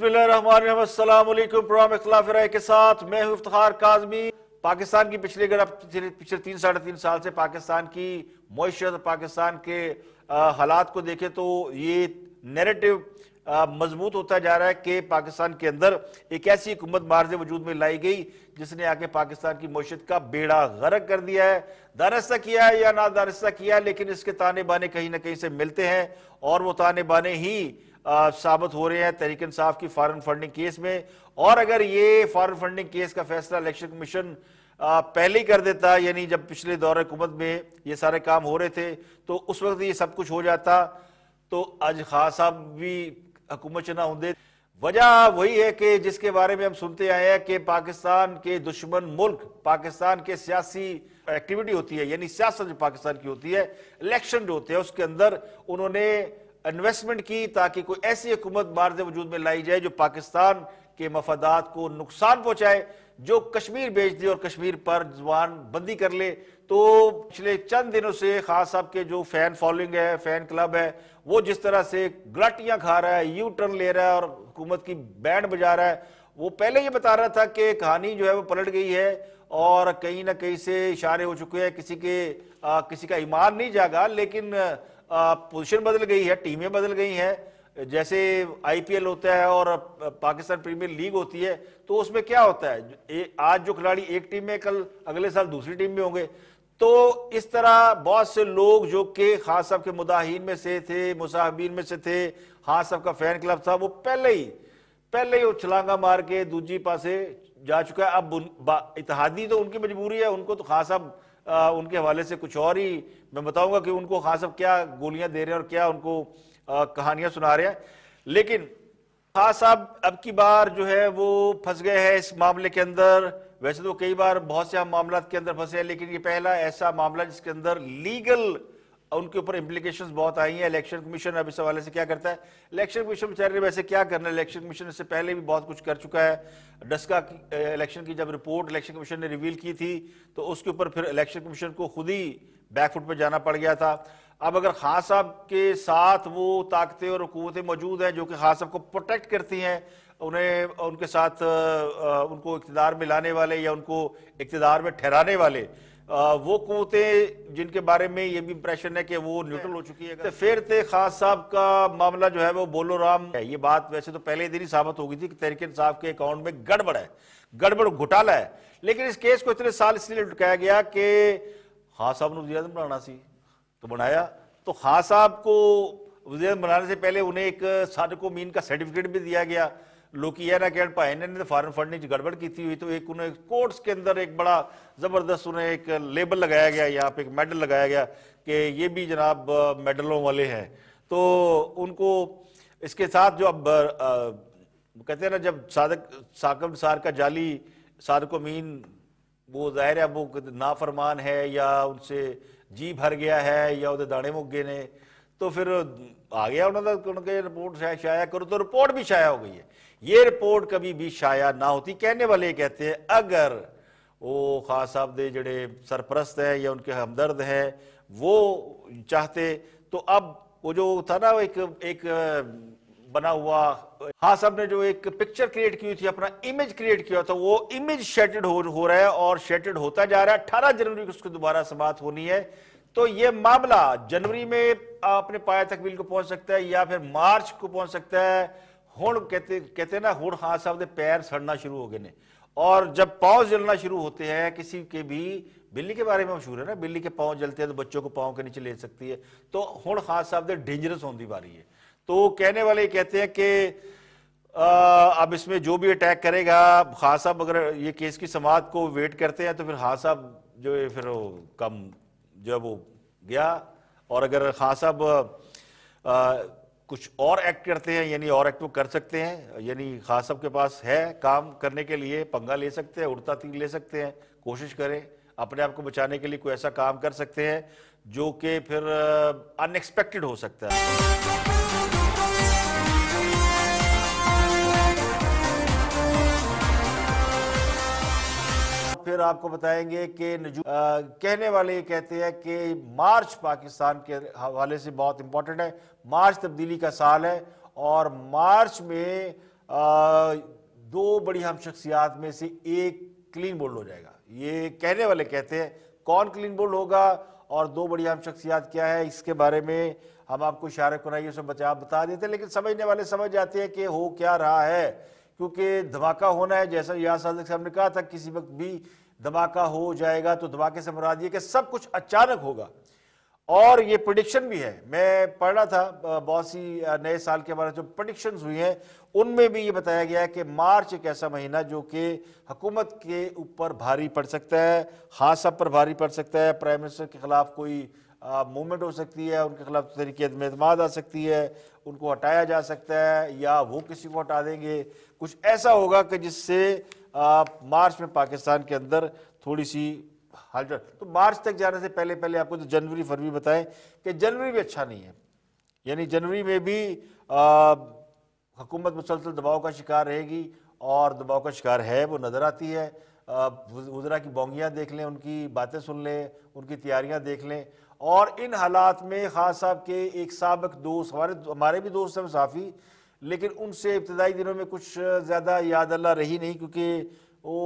Programme इखलाफ राय के साथ मैं इफ्तार काजमी पाकिस्तान की पिछले अगर पिछले तीन साढ़े तीन साल से पाकिस्तान की मीशत पाकिस्तान के हालात को देखें तो ये नेरेटिव मजबूत होता जा रहा है कि पाकिस्तान के अंदर एक ऐसी हुकूमत मार्ज वजूद में लाई गई जिसने आके पाकिस्तान की मीशत का बेड़ा गर्क कर दिया है दानस्ता किया है या ना दानस्ता किया है लेकिन इसके ताने बाने कहीं ना कहीं से मिलते हैं और वो ताने बाने ही साबित हो रहे हैं तहरीक इंसाफ की फॉरन फंडिंग केस में और अगर ये फॉरन फंडिंग केस का फैसला इलेक्शन कमीशन पहले ही कर देता यानी जब पिछले दौर हुकूमत में ये सारे काम हो रहे थे तो उस वक्त ये सब कुछ हो जाता तो आज खान साहब भी हुकूमत ना होंगे वजह वही है कि जिसके बारे में हम सुनते आए हैं कि पाकिस्तान के दुश्मन मुल्क पाकिस्तान के सियासी एक्टिविटी होती है यानी सियासत जो पाकिस्तान की होती है इलेक्शन जो होते हैं उसके अंदर उन्होंने इन्वेस्टमेंट की ताकि कोई ऐसी हुकूमत बारज वजूद में लाई जाए जो पाकिस्तान के मफादात को नुकसान पहुंचाए जो कश्मीर बेच दे और कश्मीर पर जुबान बंदी कर ले तो पिछले चंद दिनों से खास साहब के जो फैन फॉलोइंग है फैन क्लब है वो जिस तरह से ग्लाटियां खा रहा है यू टर्न ले रहा है और हुकूमत की बैंड बजा रहा है वो पहले ये बता रहा था कि कहानी जो है वो पलट गई है और कहीं ना कहीं से इशारे हो चुके हैं किसी के आ, किसी का ईमान नहीं जागा लेकिन पोजीशन बदल गई है टीमें बदल गई हैं जैसे आईपीएल होता है और पाकिस्तान प्रीमियर लीग होती है तो उसमें क्या होता है आज जो खिलाड़ी एक टीम में कल अगले साल दूसरी टीम में होंगे तो इस तरह बहुत से लोग जो के खास साहब के मुदाहन में से थे मुसाहबीन में से थे खास साहब का फैन क्लब था वो पहले ही पहले ही वो छलांगा मार के दूजी पासे जा चुका है अब इतिहादी तो उनकी मजबूरी है उनको तो खास साहब आ, उनके हवाले से कुछ और ही मैं बताऊंगा कि उनको खान क्या गोलियां दे रहे हैं और क्या उनको कहानियां सुना रहे हैं लेकिन खास साहब अब की बार जो है वो फंस गए हैं इस मामले के अंदर वैसे तो कई बार बहुत से हम मामला के अंदर फंसे हैं लेकिन ये पहला ऐसा मामला जिसके अंदर लीगल उनके ऊपर इंप्लीकेशन बहुत आई हैं इलेक्शन कमीशन अब इस हवाले से क्या करता है इलेक्शन कमीशन बेचारे वैसे क्या करना है इलेक्शन कमीशन इससे पहले भी बहुत कुछ कर चुका है डस्का इलेक्शन की जब रिपोर्ट इलेक्शन कमीशन ने रिवील की थी तो उसके ऊपर फिर इलेक्शन कमीशन को खुद ही बैकफुट पर जाना पड़ गया था अब अगर खान साहब के साथ वो ताकतें और कुतें मौजूद हैं जो कि खान साहब को प्रोटेक्ट करती हैं उन्हें उनके साथ उनको इकतदार में लाने वाले या उनको इकतदार में ठहराने वाले वो कुतें जिनके बारे में ये भी इंप्रेशन है कि वो न्यूट्रल हो हाँ। चुकी है तो फिर थे खास साहब का मामला जो है वो बोलो राम है ये बात वैसे तो पहले दिन ही साबित हो गई थी कि तहरीके साहब के अकाउंट में गड़बड़ है गड़बड़ घोटाला है लेकिन इस केस को इतने साल इसलिए लुटकाया गया कि खास साहब ने वजी बनाना सी तो बनाया तो खास साहब को वजी बनाने से पहले उन्हें एक सादको मीन का सर्टिफिकेट भी दिया गया लोग यह ना कह पाए इन्होंने तो फॉरन फंडिंग गड़बड़ की हुई तो एक उन्हें कोर्ट्स के अंदर एक बड़ा ज़बरदस्त उन्हें एक लेबल लगाया गया यहाँ पे एक मेडल लगाया गया कि ये भी जनाब मेडलों वाले हैं तो उनको इसके साथ जो अब कहते हैं ना जब सादक साकम सार का जाली साधको मीन वो जाहिर है वो नाफरमान है या उनसे जी भर गया है या उधर दाणे मुगे ने तो फिर आ गया उन्होंने तो उनके रिपोर्ट शायद शाया करो तो रिपोर्ट भी शाया हो गई है ये रिपोर्ट कभी भी शाया ना होती कहने वाले कहते हैं अगर वो खास साहब के जड़े सरपरस्त हैं या उनके हमदर्द हैं वो चाहते तो अब वो जो था ना एक एक बना हुआ हाँ साहब ने जो एक पिक्चर क्रिएट की हुई थी अपना इमेज क्रिएट किया था वो इमेज शेटेड हो, हो रहा है और शेटेड होता जा रहा है अट्ठारह जनवरी को उसकी दोबारा समाप्त होनी है तो ये मामला जनवरी में अपने पाया बिल को पहुंच सकता है या फिर मार्च को पहुंच सकता है हुण कहते कहते ना हुण खान साहब के पैर सड़ना शुरू हो गए ने और जब पाँव जलना शुरू होते हैं किसी के भी बिल्ली के बारे में मशहूर है ना बिल्ली के पाँव जलते हैं तो बच्चों को पाँव के नीचे ले सकती है तो हुण खान साहब के डेंजरस होने की बारी है तो कहने वाले कहते हैं कि अब इसमें जो भी अटैक करेगा खास साहब अगर ये केस की समाज को वेट करते हैं तो फिर खास साहब जो ये फिर कम जो है वो गया और अगर खास साहब कुछ और एक्ट करते हैं यानी और एक्ट वो कर सकते हैं यानी खास साहब के पास है काम करने के लिए पंगा ले सकते हैं उड़ता तीर ले सकते हैं कोशिश करें अपने आप को बचाने के लिए कोई ऐसा काम कर सकते हैं जो कि फिर अनएक्सपेक्टेड हो सकता है फिर आपको बताएंगे कि कहने वाले ये कहते हैं कि मार्च पाकिस्तान के हवाले से बहुत इम्पोर्टेंट है मार्च तब्दीली का साल है और मार्च में आ, दो बड़ी हम शख्सियात में से एक क्लीन बोल्ड हो जाएगा ये कहने वाले कहते हैं कौन क्लीन बोल्ड होगा और दो बड़ी हम शख्सियात क्या है इसके बारे में हम आपको इशारे को नहीं उसमें बचा बता देते हैं लेकिन समझने वाले समझ जाते हैं कि हो क्या रहा है क्योंकि धमाका होना है जैसा रियाज साहब ने कहा था किसी वक्त भी धमाका हो जाएगा तो धमाके से मुराद ये कि सब कुछ अचानक होगा और ये प्रडिक्शन भी है मैं पढ़ रहा था बहुत सी नए साल के हमारे जो प्रडिक्शन हुई हैं उनमें भी ये बताया गया है कि मार्च एक ऐसा महीना जो कि हुकूमत के ऊपर भारी पड़ सकता है हाथ सब पर भारी पड़ सकता है प्राइम मिनिस्टर के ख़िलाफ़ कोई मूवमेंट हो सकती है उनके खिलाफ तो तरीके में अतमाद आ सकती है उनको हटाया जा सकता है या वो किसी को हटा देंगे कुछ ऐसा होगा कि जिससे मार्च में पाकिस्तान के अंदर थोड़ी सी हलचल तो मार्च तक जाने से पहले पहले आपको तो जनवरी फरवरी बताएं कि जनवरी भी अच्छा नहीं है यानी जनवरी में भी हुकूमत मुसलसल दबाव का शिकार रहेगी और दबाव का शिकार है वो नज़र आती है वजरा की बोंगियाँ देख लें उनकी बातें सुन लें उनकी तैयारियाँ देख लें और इन हालात में खास साहब के एक सबक दोस्त हमारे हमारे भी दोस्त हैं साफ़ी लेकिन उनसे इब्तदाई दिनों में कुछ ज़्यादा याद अल्लाह रही नहीं क्योंकि वो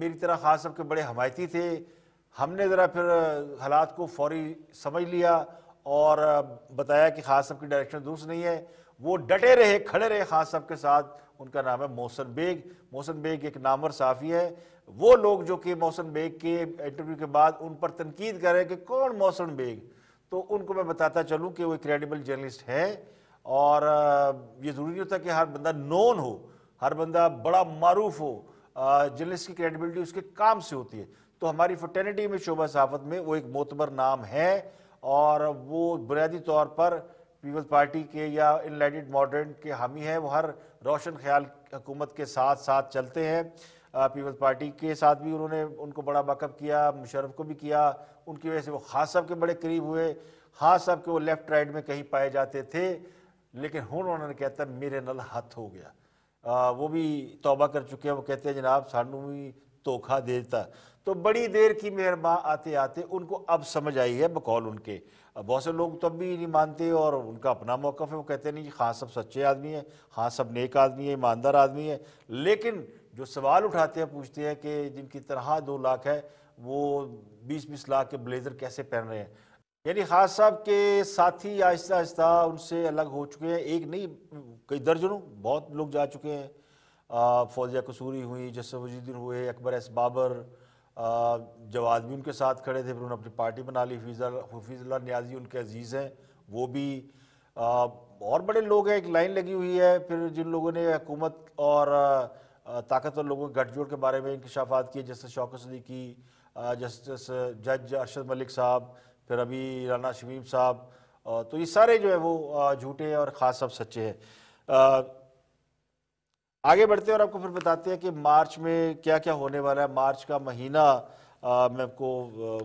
मेरी तरह खास के बड़े हमायती थे हमने ज़रा फिर हालात को फौरी समझ लिया और बताया कि खास साहब की डायरेक्शन दुरुस्त नहीं है वो डटे रहे खड़े रहे खास साहब के साथ उनका नाम है मोहसन बेग मोहसन बेग एक नामवर साफ़ी है वो लोग जो कि मोहसन बेग के इंटरव्यू के बाद उन पर तनकीद करें कि कौन मोहसन बेग तो उनको मैं बताता चलूँ कि वो क्रेडिबल जर्नलिस्ट हैं और ये ज़रूरी नहीं होता कि हर बंदा नोन हो हर बंदा बड़ा मरूफ हो जर्नलिस्ट की क्रेडिबिलिटी उसके काम से होती है तो हमारी फटर्निटी में शोबा सहाफत में वो एक मोतबर नाम है और वो बुनियादी तौर पर पीपल्स पार्टी के या इनलाइटेड मॉडर्न के हामी हैं वो हर रोशन ख्याल हुकूमत के साथ साथ चलते हैं पीपल्स पार्टी के साथ भी उन्होंने उनको बड़ा बकअप किया मुशरफ को भी किया उनकी वजह से वो खास साहब के बड़े करीब हुए खास साहब के वो लेफ़्ट राइट में कहीं पाए जाते थे लेकिन हूँ उन्होंने कहता मेरे नाल हथ हो गया आ, वो भी तौबा कर चुके हैं वो कहते हैं जनाब सानू भी धोखा दे देता तो बड़ी देर की मेहरबा आते आते उनको अब समझ आई है बकौल उनके बहुत से लोग तब तो भी नहीं मानते और उनका अपना मौक़ है वो कहते नहीं हाँ सब सच्चे आदमी हैं हाँ सब नेक आदमी है ईमानदार आदमी है लेकिन जो सवाल उठाते हैं पूछते हैं कि जिनकी तरह दो लाख है वो बीस बीस लाख के ब्लेज़र कैसे पहन रहे हैं यानी खास साहब के साथी आहिस्ता आहिस्ता उनसे अलग हो चुके हैं एक नहीं कई दर्जनों बहुत लोग जा चुके हैं फौजिया कसूरी हुई जसम वजीदीन हुए अकबर एस बाबर जवाद भी उनके साथ खड़े थे फिर उन्होंने अपनी पार्टी बना ली फीजा हफीज़ुल्ला न्याजी उनके अजीज़ हैं वो भी आ, और बड़े लोग हैं एक लाइन लगी हुई है फिर जिन लोगों ने हुकूमत और ताकतवर लोगों के गठजोड़ के बारे में इंकशाफात किए जैसे शौकत की जस्टिस जज अरशद मलिक साहब फिर अभी राना शमीम साहब तो ये सारे जो है वो झूठे हैं और ख़ास सब सच्चे हैं आगे बढ़ते हैं और आपको फिर बताते हैं कि मार्च में क्या क्या होने वाला है मार्च का महीना आ, मैं आपको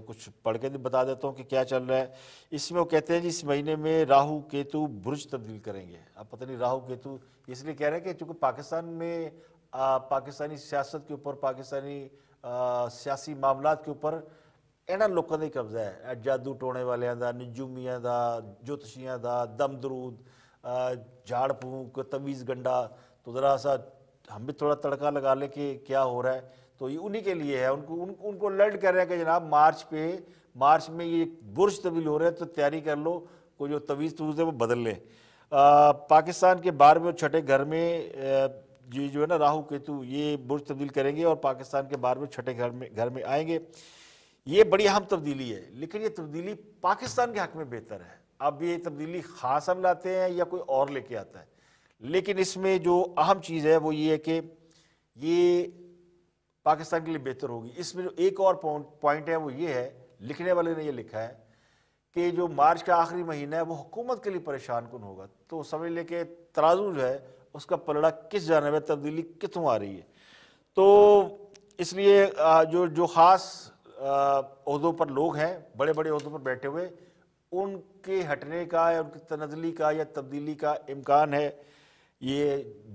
कुछ पढ़ के बता देता हूँ कि क्या चल रहा है इसमें वो कहते हैं जी इस महीने में राहु केतु बुर्ज तब्दील करेंगे अब पता नहीं राहु केतु इसलिए कह रहे हैं कि चूँकि पाकिस्तान में आ, पाकिस्तानी सियासत के ऊपर पाकिस्तानी सियासी मामला के ऊपर ਇਹਨਾਂ लोगों का ही कब्ज़ा है ਇਹ ਜਾਦੂ ਟੋਣੇ निजूमिया का ਨਜੂਮੀਆਂ का ਜੁਤਸ਼ੀਆਂ ਦਾ झाड़ फूक तवीज़ गंडा तो ज़रा सा हम भी थोड़ा तड़का लगा लें कि क्या हो रहा है तो ये उन्हीं के लिए है उनको उनको उनको अलर्ट कर रहे हैं कि जनाब मार्च पे मार्च में ये बुरज तब्दील हो रहे हैं तो तैयारी कर लो कोई जो तवीज़ तवीज़ है वो बदल लें पाकिस्तान के बारहवें और छठे घर में ये जो है ना राहु केतु ये बुरज तब्दील करेंगे और पाकिस्तान के बारहवें छठे घर में घर में आएंगे ये बड़ी अहम तब्दीली है लेकिन ये तब्दीली पाकिस्तान के हक में बेहतर है अब ये तब्दीली खास हम लाते हैं या कोई और लेके आता है लेकिन इसमें जो अहम चीज़ है वो ये है कि ये पाकिस्तान के लिए बेहतर होगी इसमें जो एक और पॉइंट है वो ये है लिखने वाले ने ये लिखा है कि जो मार्च का आखिरी महीना है वो हुकूमत के लिए परेशान कौन होगा तो समझ लें कि तराजू जो है उसका पलड़ा किस जानब है तब्दीली कितों आ रही है तो इसलिए जो जो ख़ास अहदों पर लोग हैं बड़े बड़े अहदों पर बैठे हुए उनके हटने का या उनकी तनजली का या तब्दीली का इम्कान है ये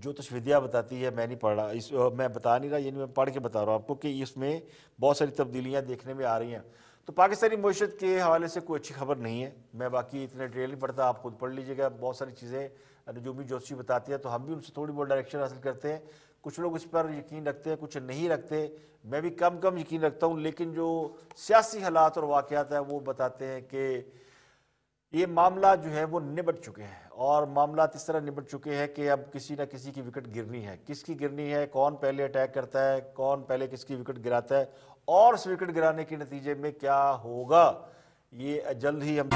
जो तशविद्या बताती है मैं नहीं पढ़ रहा इस मैं बता नहीं रहा यानी मैं पढ़ के बता रहा हूँ आपको कि इसमें बहुत सारी तब्दीलियाँ देखने में आ रही हैं तो पाकिस्तानी मीशत के हवाले से कोई अच्छी खबर नहीं है मैं बाकी इतने डिटेल नहीं पढ़ता आप खुद पढ़ लीजिएगा बहुत सारी चीज़ें भी जोशी बताती है तो हम भी उनसे थोड़ी बहुत डायरेक्शन हासिल करते हैं कुछ लोग इस पर यकीन रखते हैं कुछ नहीं रखते मैं भी कम कम यकीन रखता हूँ लेकिन जो सियासी हालात और वाक़ात हैं वो बताते हैं कि ये मामला जो है वो निबट चुके हैं और मामला इस तरह निबट चुके हैं कि अब किसी ना किसी की विकेट गिरनी है किसकी गिरनी है कौन पहले अटैक करता है कौन पहले किसकी विकेट गिराता है और उस विकेट गिराने के नतीजे में क्या होगा ये जल्द ही हम